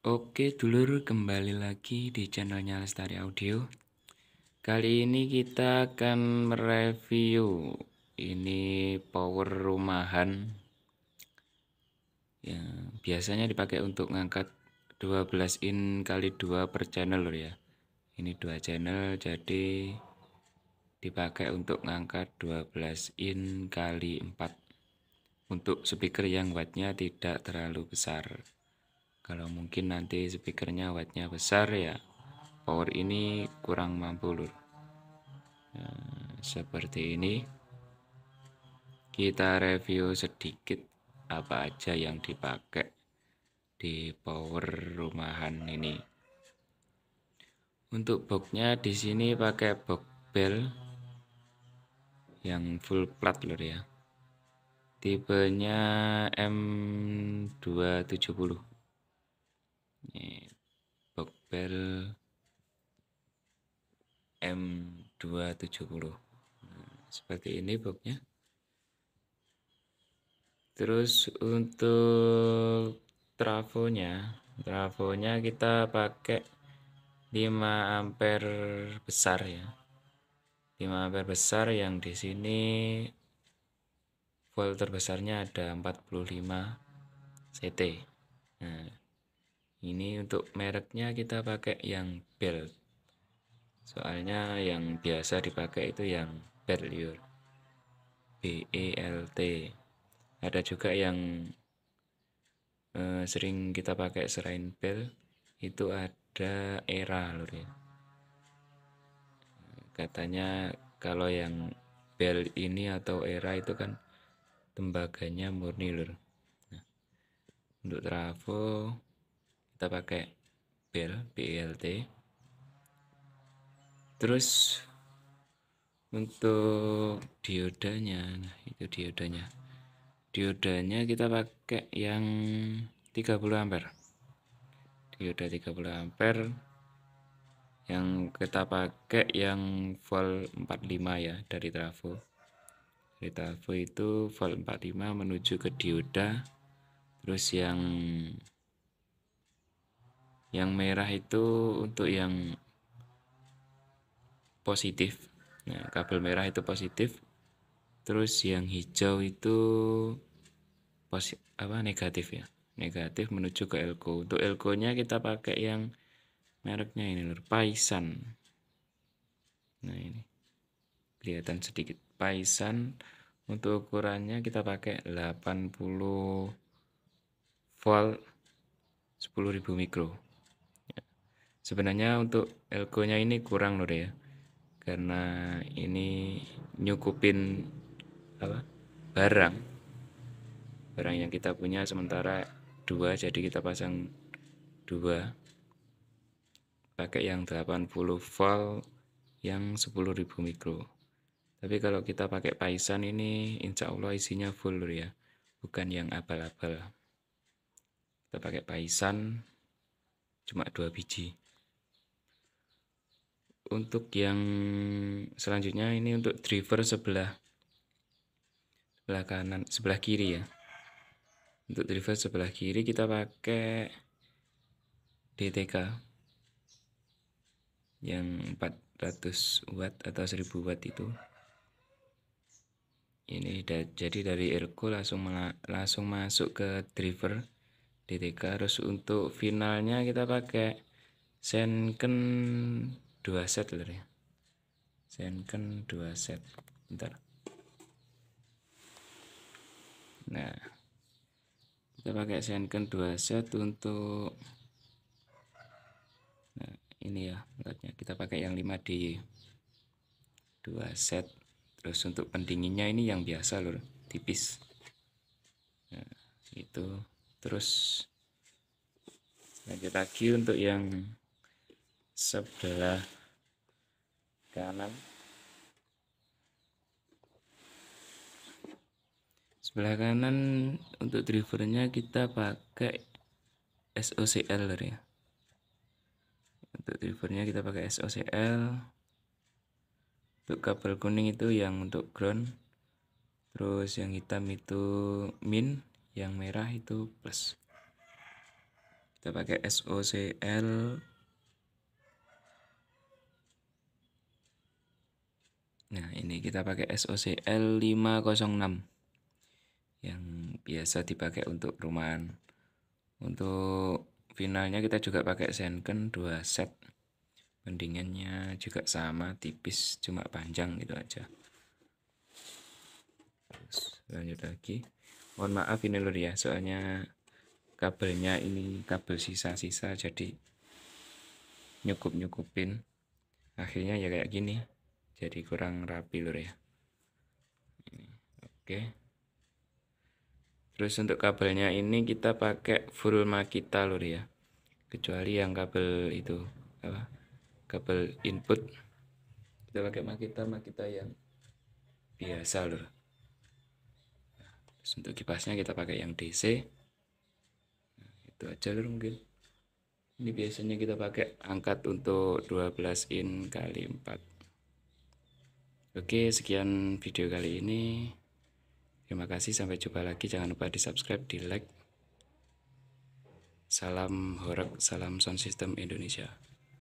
Oke dulur kembali lagi di channelnya Lestari Audio Kali ini kita akan mereview Ini power rumahan yang Biasanya dipakai untuk ngangkat 12 in kali 2 per channel loh ya Ini dua channel jadi dipakai untuk ngangkat 12 in kali 4 untuk speaker yang wattnya tidak terlalu besar kalau mungkin nanti speakernya wattnya besar ya power ini kurang mampu lur nah, seperti ini kita review sedikit apa aja yang dipakai di power rumahan ini untuk boxnya di sini pakai box bell yang full plat lur ya tipenya M270 bel M270 nah, seperti ini boxnya terus untuk trafonya trafonya kita pakai 5 ampere besar ya 5 ampere besar yang di sini volt terbesarnya ada 45 CT nah, ini untuk mereknya kita pakai yang belt soalnya yang biasa dipakai itu yang berliur B-e-l-t. ada juga yang eh, sering kita pakai serain bel itu ada era lur ya katanya kalau yang bel ini atau era itu kan tembaganya murni lur nah, untuk trafo kita pakai bel BLT. E terus untuk diodanya, nah itu diodanya. Diodanya kita pakai yang 30 ampere. Dioda 30 ampere yang kita pakai yang volt 45 ya dari trafo. Dari trafo itu volt 45 menuju ke dioda terus yang yang merah itu untuk yang positif nah kabel merah itu positif terus yang hijau itu posi apa negatif ya negatif menuju ke elko untuk elkonya kita pakai yang mereknya ini lur Paisan nah ini kelihatan sedikit Paisan untuk ukurannya kita pakai 80 volt 10.000 mikro sebenarnya untuk elko-nya ini kurang lho ya karena ini nyukupin apa barang barang yang kita punya sementara dua jadi kita pasang dua pakai yang 80 volt yang 10.000 mikro tapi kalau kita pakai paisan ini insya Allah isinya full lho ya bukan yang abal-abal kita pakai paisan cuma dua biji untuk yang selanjutnya ini untuk driver sebelah sebelah kanan sebelah kiri ya untuk driver sebelah kiri kita pakai DTK yang 400 watt atau 1000 watt itu ini da jadi dari elko langsung langsung masuk ke driver DTK terus untuk finalnya kita pakai Senken dua set lur ya Zenken dua set bentar nah kita pakai Zenken dua set untuk nah, ini ya beratnya kita pakai yang 5D dua set terus untuk pendinginnya ini yang biasa lur tipis nah, itu terus lanjut lagi untuk yang sebelah kanan sebelah kanan untuk drivernya kita pakai SOCL ya untuk drivernya kita pakai SOCL untuk kabel kuning itu yang untuk ground terus yang hitam itu min yang merah itu plus kita pakai SOCL Nah, ini kita pakai SOC L506 yang biasa dipakai untuk rumahan. Untuk finalnya kita juga pakai Senken 2 set. Pendingannya juga sama, tipis, cuma panjang gitu aja. Terus, lanjut lagi. Mohon maaf ini lur ya, soalnya kabelnya ini kabel sisa-sisa jadi nyukup-nyukupin. Akhirnya ya kayak gini jadi kurang rapi lur ya oke oke terus untuk kabelnya ini kita pakai full makita lur ya kecuali yang kabel itu apa kabel input kita pakai makita makita yang biasa lur terus untuk kipasnya kita pakai yang DC nah, itu aja lur mungkin ini biasanya kita pakai angkat untuk 12 in kali 4 Oke, sekian video kali ini. Terima kasih, sampai jumpa lagi. Jangan lupa di-subscribe, di-like. Salam Horek, salam Sound System Indonesia.